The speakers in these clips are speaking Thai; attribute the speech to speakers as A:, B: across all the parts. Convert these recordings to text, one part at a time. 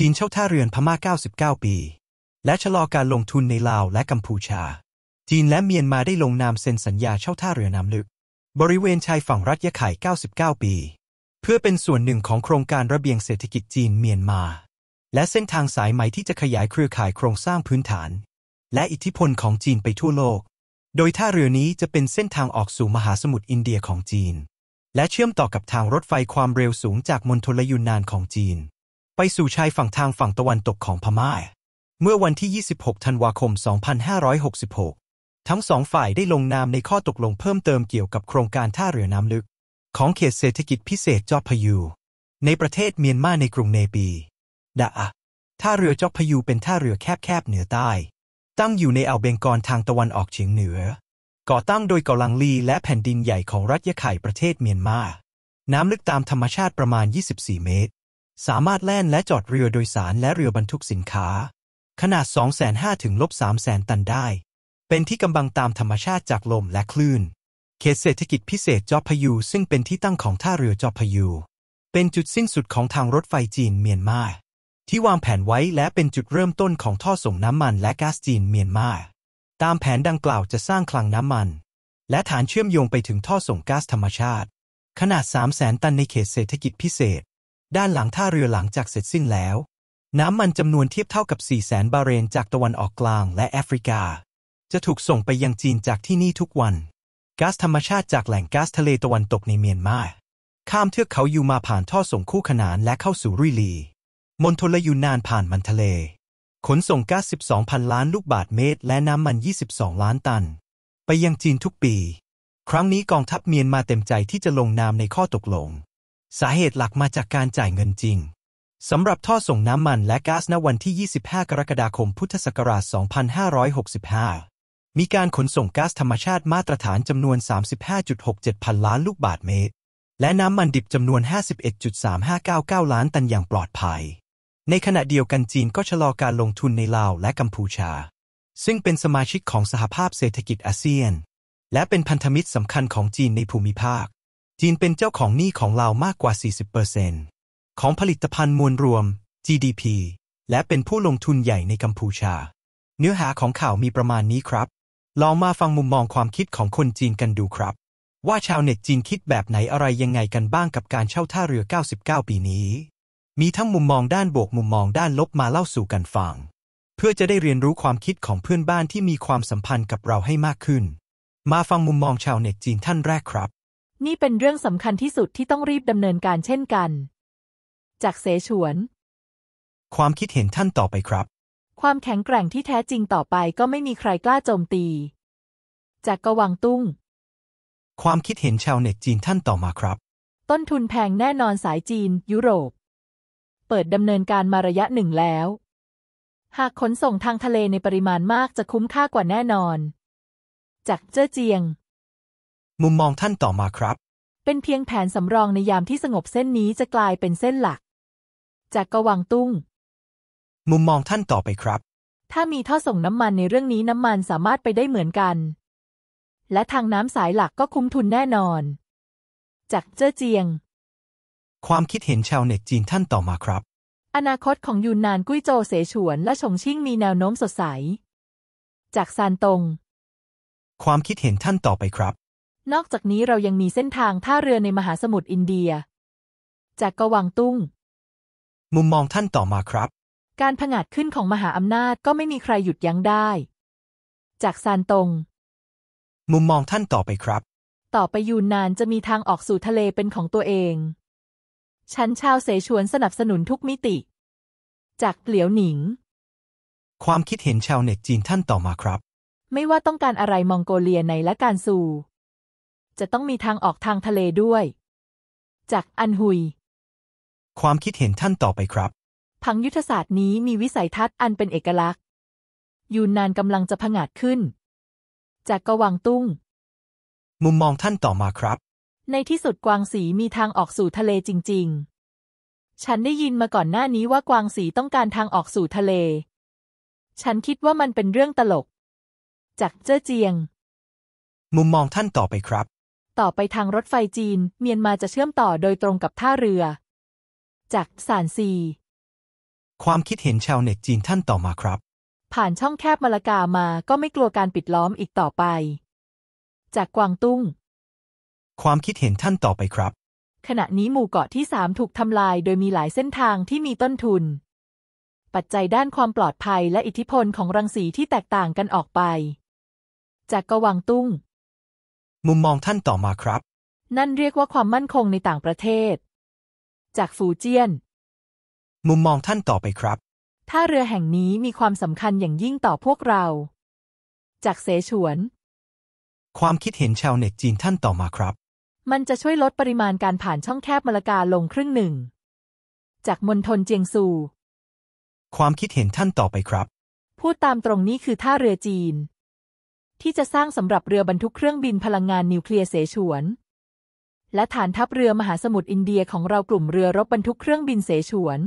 A: จีนเช่าท่าเรือนพม่า 99 ปี และชะลอการลงทุนในลาวและกัมพูชา จีนและเมียนมาได้ลงนามเซ็นสัญญาเช่าท่าเรือน้ำลึก บริเวณชายฝั่งรัฐยะไข่ 99 ปี เพื่อเป็นส่วนหนึ่งของโครงการระเบียงเศรษฐกิจจีนเมียนมา และเส้นทางสายใหม่ที่จะขยายเครือข่ายโครงสร้างพื้นฐาน และอิทธิพลของจีนไปทั่วโลก โดยท่าเรือนี้จะเป็นเส้นทางออกสู่มหาสมุทรอินเดียของจีน และเชื่อมต่อกับทางรถไฟความเร็วสูงจากมณฑลยูนนานของจีนไปสู่ชายฝั่งทางฝั่งตะวันตกของพม่า เมื่อวันที่ 26 ธันวาคม 2566 ทั้งสองฝ่ายได้ลงนามในข้อตกลงเพิ่มเติมเกี่ยวกับโครงการท่าเรือน้ำลึก ของเขตเศรษฐกิจพิเศษจอพยูในประเทศเมียนมาในกรุงเนปี ดะท่าเรือจอพยูเป็นท่าเรือแคบๆเหนือใต้ ตั้งอยู่ในอ่าวเบงกอลทางตะวันออกเฉียงเหนือ ก่อตั้งโดยเกาลังลีและแผ่นดินใหญ่ของรัฐยะไข่ประเทศเมียนมา น้ำลึกตามธรรมชาติประมาณ 24 เมตรสามารถแล่นและจอดเรือโดยสารและเรือบรรทุกสินค้า ขนาด 2,500ถึงลบ300,000 ตันได้ เป็นที่กำบังตามธรรมชาติจากลมและคลื่น เขตเศรษฐกิจพิเศษจอพยูซึ่งเป็นที่ตั้งของท่าเรือจอพยูเป็นจุดสิ้นสุดของทางรถไฟจีนเมียนมาที่วางแผนไว้และเป็นจุดเริ่มต้นของท่อส่งน้ำมันและก๊าซจีนเมียนมา ตามแผนดังกล่าวจะสร้างคลังน้ำมัน และฐานเชื่อมโยงไปถึงท่อส่งก๊าซธรรมชาติ ขนาด 3 0 0 0 0 0ตันในเขตเศรษฐกิจพิเศษด้านหลังท่าเรือหลังจากเสร็จสิ้นแล้ว น้ำมันจำนวนเทียบเท่ากับ 4 0 0แสนบาเรนจากตะวันออกกลางและแอฟริกา จะถูกส่งไปยังจีนจากที่นี่ทุกวัน ก๊าซธรรมชาติจากแหล่งก๊าซทะเลตะวันตกในเมียนมา ข้ามเทือกเขายูมาผ่านท่อส่งคู่ขนานและเข้าสู่รุยลีมณฑลยูนานผ่านมันทะเล ขนส่งก๊าซ12,000ล้านลูกบาทเมตรและน้ำมัน 22 ล้านตันไปยังจีนทุกปี ครั้งนี้กองทัพเมียนมาเต็มใจที่จะลงนามในข้อตกลงสาเหตุหลักมาจากการจ่ายเงินจริง สำหรับท่อส่งน้ำมันและก๊าซณวันที่ 25 กรกฎาคมพุทธศักราช 2565 มีการขนส่งก๊าซธรรมชาติมาตรฐานจำนวน 35.67 พันล้านลูกบาทเมตร และน้ำมันดิบจำนวน 51.3599 ล้านตันอย่างปลอดภัย ในขณะเดียวกันจีนก็ชะลอการลงทุนในลาวและกัมพูชา ซึ่งเป็นสมาชิกของสหภาพเศรษฐกิจอาเซียน และเป็นพันธมิตรสำคัญของจีนในภูมิภาคจีนเป็นเจ้าของหนี้ของเรามากกว่า 40%ของผลิตภัณฑ์มวลรวม GDP และเป็นผู้ลงทุนใหญ่ในกัมพูชา เนื้อหาของข่าวมีประมาณนี้ครับ ลองมาฟังมุมมองความคิดของคนจีนกันดูครับ ว่าชาวเน็ตจีนคิดแบบไหนอะไรยังไงกันบ้างกับการเช่าท่าเรือ 99 ปีนี้ มีทั้งมุมมองด้านบวกมุมมองด้านลบมาเล่าสู่กันฟัง เพื่อจะได้เรียนรู้ความคิดของเพื่อนบ้านที่มีความสัมพันธ์กับเราให้มากขึ้น มาฟังมุมมองชาวเน็ตจีนท่านแรกครับ
B: นี่เป็นเรื่องสำคัญที่สุดที่ต้องรีบดำเนินการเช่นกัน จากเสฉวน
A: ความคิดเห็นท่านต่อไปครับ
B: ความแข็งแกร่งที่แท้จริงต่อไปก็ไม่มีใครกล้าโจมตี จากกวังตุ้ง
A: ความคิดเห็นชาวเน็ตจีนท่านต่อมาครับ
B: ต้นทุนแพงแน่นอนสายจีน ยุโรป เปิดดำเนินการมาระยะหนึ่งแล้ว หากขนส่งทางทะเลในปริมาณมากจะคุ้มค่ากว่าแน่นอน จากเจ้อเจียง
A: มุมมองท่านต่อมาครับ
B: เป็นเพียงแผนสำรองในยามที่สงบเส้นนี้จะกลายเป็นเส้นหลัก จากกวังตุ้ง
A: มุมมองท่านต่อไปครับ
B: ถ้ามีท่อส่งน้ำมันในเรื่องนี้น้ำมันสามารถไปได้เหมือนกัน และทางน้ำสายหลักก็คุ้มทุนแน่นอน จากเจ้อเจียง
A: ความคิดเห็นชาวเน็ตจีนท่านต่อมาครับ
B: อนาคตของยูนนานกุ้ยโจเสฉวนและชงชิ่งมีแนวโน้มสดใส จากซานตง
A: ความคิดเห็นท่านต่อไปครับ
B: นอกจากนี้เรายังมีเส้นทางท่าเรือในมหาสมุทรอินเดีย จากกวางตุ้ง
A: มุมมองท่านต่อมาครับ
B: การผงาดขึ้นของมหาอำนาจก็ไม่มีใครหยุดยั้งได้ จากซานตง
A: มุมมองท่านต่อไปครับ
B: ต่อไปยูนนานจะมีทางออกสู่ทะเลเป็นของตัวเอง ฉันชาวเสฉวนสนับสนุนทุกมิติ จากเหลียวหนิง
A: ความคิดเห็นชาวเน็ตจีนท่านต่อมาครับ
B: ไม่ว่าต้องการอะไรมองโกเลียในและการสู่จะต้องมีทางออกทางทะเลด้วย จากอันหุย
A: ความคิดเห็นท่านต่อไปครับ
B: ผังยุทธศาสตร์นี้มีวิสัยทัศน์อันเป็นเอกลักษณ์ ยูนนานกำลังจะผงาดขึ้น จากกวางตุ้ง
A: มุมมองท่านต่อมาครับ
B: ในที่สุดกวางสีมีทางออกสู่ทะเลจริง ๆ ฉันได้ยินมาก่อนหน้านี้ว่ากวางสีต้องการทางออกสู่ทะเล ฉันคิดว่ามันเป็นเรื่องตลก จากเจ้อเจียง
A: มุมมองท่านต่อไปครับ
B: ต่อไปทางรถไฟจีนเมียนมาจะเชื่อมต่อโดยตรงกับท่าเรือ จากสารซี
A: ความคิดเห็นชาวเน็ตจีนท่านต่อมาครับ
B: ผ่านช่องแคบมาลากามา ก็ไม่กลัวการปิดล้อมอีกต่อไป จากกวางตุ้ง
A: ความคิดเห็นท่านต่อไปครับ
B: ขณะนี้หมู่เกาะที่สามถูกทำลายโดยมีหลายเส้นทางที่มีต้นทุน ปัจจัยด้านความปลอดภัยและอิทธิพลของรังสีที่แตกต่างกันออกไป จากกวางตุ้ง
A: มุมมองท่านต่อมาครับ
B: นั่นเรียกว่าความมั่นคงในต่างประเทศ จากฟูเจียน
A: มุมมองท่านต่อไปครับ
B: ท่าเรือแห่งนี้มีความสำคัญอย่างยิ่งต่อพวกเรา จากเสฉวน
A: ความคิดเห็นชาวเน็ตจีนท่านต่อมาครับ
B: มันจะช่วยลดปริมาณการผ่านช่องแคบมาลากาลงครึ่งหนึ่ง จากมณฑลเจียงซู
A: ความคิดเห็นท่านต่อไปคร
B: ับ พูดตามตรงนี้คือท่าเรือจีนที่จะสร้างสำหรับเรือบรรทุกเครื่องบินพลังงานนิวเคลียร์เสฉวน และฐานทัพเรือมหาสมุทรอินเดียของเรากลุ่มเรือรบบรรทุกเครื่องบินเสฉวน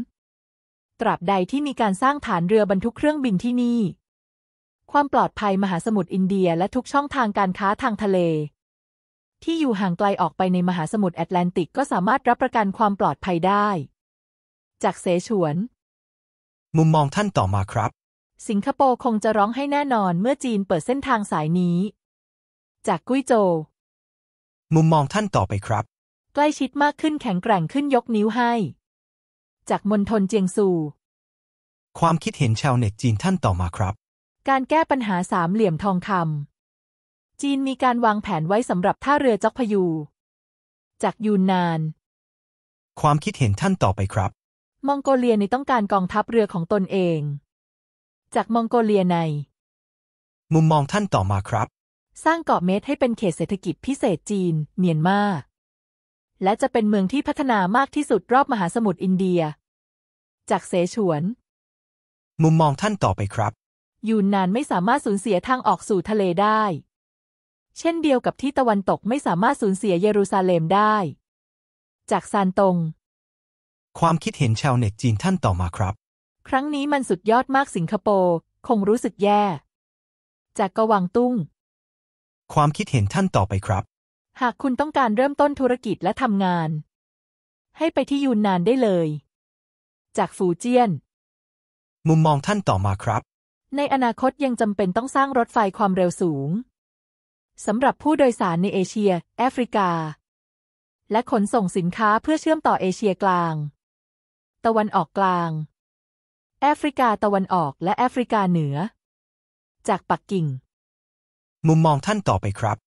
B: ตราบใดที่มีการสร้างฐานเรือบรรทุกเครื่องบินที่นี่ ความปลอดภัยมหาสมุทรอินเดียและทุกช่องทางการค้าทางทะเล ที่อยู่ห่างไกลออกไปในมหาสมุทรแอตแลนติกก็สามารถรับประกันความปลอดภัยได้ จากเสฉวน
A: มุมมองท่านต่อมาครับ
B: สิงคโปร์คงจะร้องให้แน่นอนเมื่อจีนเปิดเส้นทางสายนี้ จากกุ้ยโจ
A: มุมมองท่านต่อไปครับ
B: ใกล้ชิดมากขึ้นแข็งแกร่งขึ้นยกนิ้วให้ จากมณฑลเจียงซู
A: ความคิดเห็นชาวเน็ตจีนท่านต่อมาครับ
B: การแก้ปัญหาสามเหลี่ยมทองคำ จีนมีการวางแผนไว้สำหรับท่าเรือจอกพยู จากยูนนาน
A: ความคิดเห็นท่านต่อไปครับ
B: มองโกเลียในต้องการกองทัพเรือของตนเองจากมองโกเลียใน
A: มุมมองท่านต่อมาครับ
B: สร้างเกาะเม็ดให้เป็นเขตเศรษฐกิจพิเศษจีนเมียนมาและจะเป็นเมืองที่พัฒนามากที่สุดรอบมหาสมุทรอินเดีย จากเสฉวน
A: มุมมองท่านต่อไปครับ
B: ยูนนานไม่สามารถสูญเสียทางออกสู่ทะเลได้ เช่นเดียวกับที่ตะวันตกไม่สามารถสูญเสียเยรูซาเล็มได้ จากซานตง
A: ความคิดเห็นชาวเน็ตจีนท่านต่อมาครับ
B: ครั้งนี้มันสุดยอดมากสิงคโปร์ คงรู้สึกแย่ จากกวังตุ้ง
A: ความคิดเห็นท่านต่อไปครับ
B: หากคุณต้องการเริ่มต้นธุรกิจและทำงาน ให้ไปที่ยูนนานได้เลย จากฟูเจียน
A: มุมมองท่านต่อมาครับ
B: ในอนาคตยังจำเป็นต้องสร้างรถไฟความเร็วสูงสำหรับผู้โดยสารในเอเชีย แอฟริกา และขนส่งสินค้าเพื่อเชื่อมต่อเอเชียกลาง ตะวันออกกลางแอฟริกาตะวันออกและแอฟริกาเหนือ จากปักกิ่ง
A: มุมมองท่านต่อไปครับ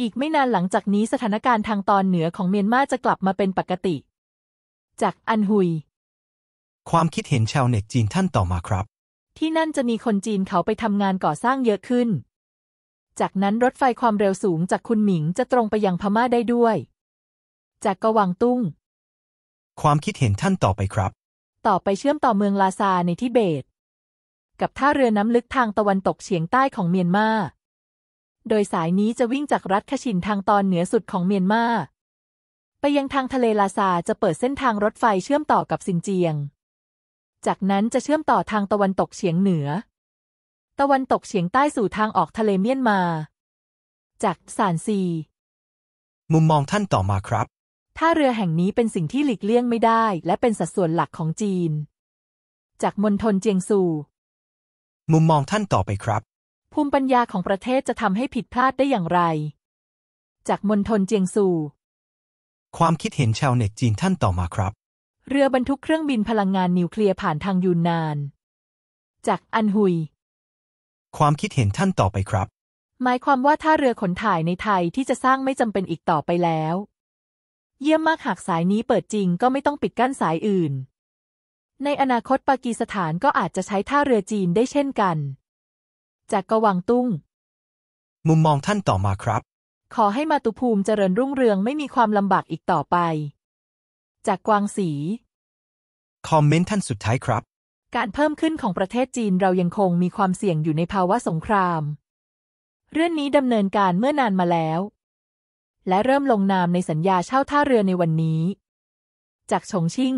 B: อีกไม่นานหลังจากนี้สถานการณ์ทางตอนเหนือของเมียนมาจะกลับมาเป็นปกติ จากอันฮุย
A: ความคิดเห็นชาวเน็ตจีนท่านต่อมาครับ
B: ที่นั่นจะมีคนจีนเขาไปทำงานก่อสร้างเยอะขึ้น จากนั้นรถไฟความเร็วสูงจากคุณหมิงจะตรงไปยังพม่าได้ด้วย จากกวางตุ้ง
A: ความคิดเห็นท่านต่อไปครับ
B: ต่อไปเชื่อมต่อเมืองลาซาในทิเบต กับท่าเรือน้ำลึกทางตะวันตกเฉียงใต้ของเมียนมา โดยสายนี้จะวิ่งจากรัฐคชินทางตอนเหนือสุดของเมียนมา ไปยังทางทะเลลาซาจะเปิดเส้นทางรถไฟเชื่อมต่อกับซินเจียง จากนั้นจะเชื่อมต่อทางตะวันตกเฉียงเหนือ ตะวันตกเฉียงใต้สู่ทางออกทะเลเมียนมา จากสานซี
A: มุมมองท่านต่อมาครับ
B: ่าเรือแห่งนี้เป็นสิ่งที่หลีกเลี่ยงไม่ได้ และเป็นสัดส่วนหลักของจีน จากมณฑลเจียงซู
A: มุมมองท่านต่อไปครับ
B: ภูมิปัญญาของประเทศจะทำให้ผิดพลาดได้อย่างไร จากมณฑลเจียงซู
A: ความคิดเห็นชาวเน็ตจีนท่านต่อมาครับ
B: เรือบรรทุกเครื่องบินพลังงานนิวเคลียร์ผ่านทางยูนนาน จากอันฮุย
A: ความคิดเห็นท่านต่อไปครับ
B: หมายความว่าถ้าเรือขนถ่ายในไทยที่จะสร้างไม่จำเป็นอีกต่อไปแล้วเยี่ยมมากหากสายนี้เปิดจริงก็ไม่ต้องปิดกั้นสายอื่น ในอนาคตปากีสถานก็อาจจะใช้ท่าเรือจีนได้เช่นกัน จากกวังตุ้ง
A: มุมมองท่านต่อมาครับ
B: ขอให้มาตุภูมิเจริญรุ่งเรืองไม่มีความลำบากอีกต่อไป จากกวางสี
A: คอมเมนต์ท่านสุดท้ายครับ
B: การเพิ่มขึ้นของประเทศจีนเรายังคงมีความเสี่ยงอยู่ในภาวะสงคราม เรื่องนี้ดำเนินการเมื่อนานมาแล้วและเริ่มลงนามในสัญญาเช่าท่าเรือในวันนี้ จากชงชิ่ง